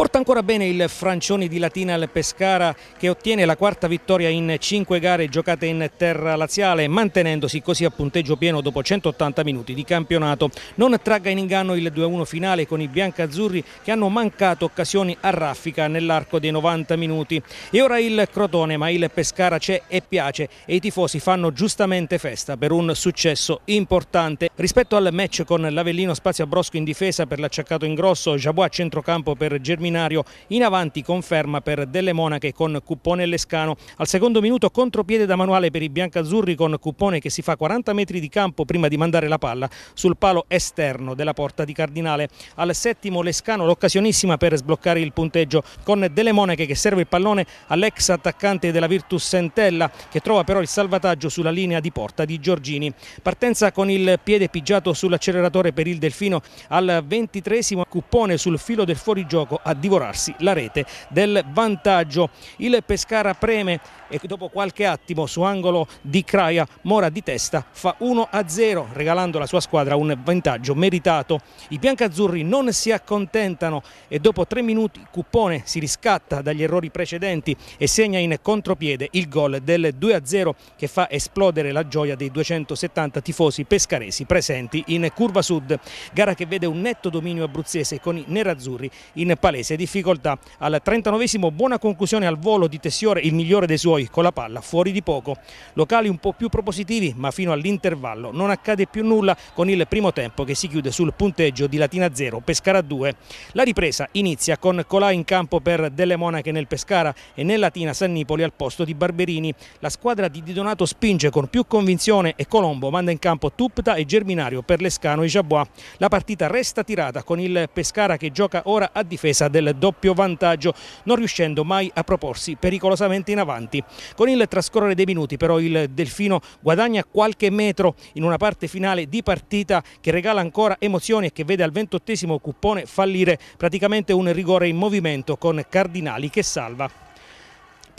Porta ancora bene il Francioni di Latina al Pescara che ottiene la quarta vittoria in cinque gare giocate in terra laziale mantenendosi così a punteggio pieno dopo 180 minuti di campionato. Non tragga in inganno il 2-1 finale con i biancazzurri che hanno mancato occasioni a raffica nell'arco dei 90 minuti. E ora il Crotone ma il Pescara c'è e piace e i tifosi fanno giustamente festa per un successo importante. Rispetto al match con l'Avellino Spazio Brosco in difesa per l'acciaccato in grosso, Jabois a centrocampo per Germino Seminario in avanti conferma per Delle Monache con Cuppone Lescano. Al secondo minuto contropiede da manuale per i biancazzurri con Cuppone che si fa 40 metri di campo prima di mandare la palla sul palo esterno della porta di Cardinale. Al settimo Lescano l'occasionissima per sbloccare il punteggio con Delle Monache che serve il pallone all'ex attaccante della Virtus Sentella che trova però il salvataggio sulla linea di porta di Giorgini. Partenza con il piede pigiato sull'acceleratore per il Delfino al ventitresimo Cuppone sul filo del fuorigioco a divorarsi la rete del vantaggio. Il Pescara preme e dopo qualche attimo su angolo di Craia Mora di testa fa 1-0 regalando alla sua squadra un vantaggio meritato. I biancazzurri non si accontentano e dopo tre minuti Cuppone si riscatta dagli errori precedenti e segna in contropiede il gol del 2-0 che fa esplodere la gioia dei 270 tifosi pescaresi presenti in Curva Sud. Gara che vede un netto dominio abruzzese con i nerazzurri in palestra Varese, difficoltà al 39esimo, buona conclusione al volo di Tessiore, il migliore dei suoi, con la palla fuori di poco. Locali un po' più propositivi, ma fino all'intervallo non accade più nulla con il primo tempo che si chiude sul punteggio di Latina 0, Pescara 2. La ripresa inizia con Colà in campo per Delle Monache nel Pescara e nel Latina San Nipoli al posto di Barberini. La squadra di Di Donato spinge con più convinzione e Colombo manda in campo Tupta e Germinario per Lescano e Jabois. La partita resta tirata con il Pescara che gioca ora a difesa del doppio vantaggio, non riuscendo mai a proporsi pericolosamente in avanti. Con il trascorrere dei minuti però il Delfino guadagna qualche metro in una parte finale di partita che regala ancora emozioni e che vede al ventottesimo cupone fallire praticamente un rigore in movimento con Cardinali che salva.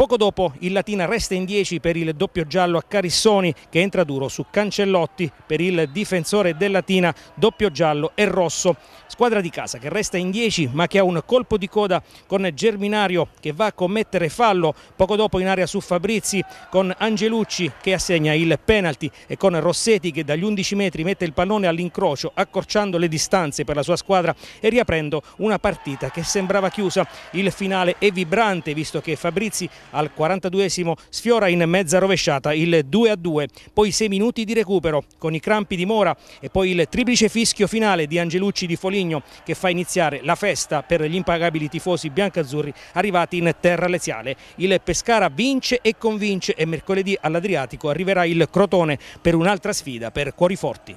Poco dopo il Latina resta in 10 per il doppio giallo a Carissoni che entra duro su Cancellotti per il difensore del Latina, doppio giallo e rosso. Squadra di casa che resta in 10 ma che ha un colpo di coda con Germinario che va a commettere fallo poco dopo in area su Fabrizi con Angelucci che assegna il penalty e con Rossetti che dagli 11 metri mette il pallone all'incrocio accorciando le distanze per la sua squadra e riaprendo una partita che sembrava chiusa. Il finale è vibrante visto che Fabrizi al 42esimo sfiora in mezza rovesciata il 2-2, poi 6 minuti di recupero con i crampi di Mora e poi il triplice fischio finale di Angelucci di Foligno che fa iniziare la festa per gli impagabili tifosi biancazzurri arrivati in terra leziale. Il Pescara vince e convince e mercoledì all'Adriatico arriverà il Crotone per un'altra sfida per cuori forti.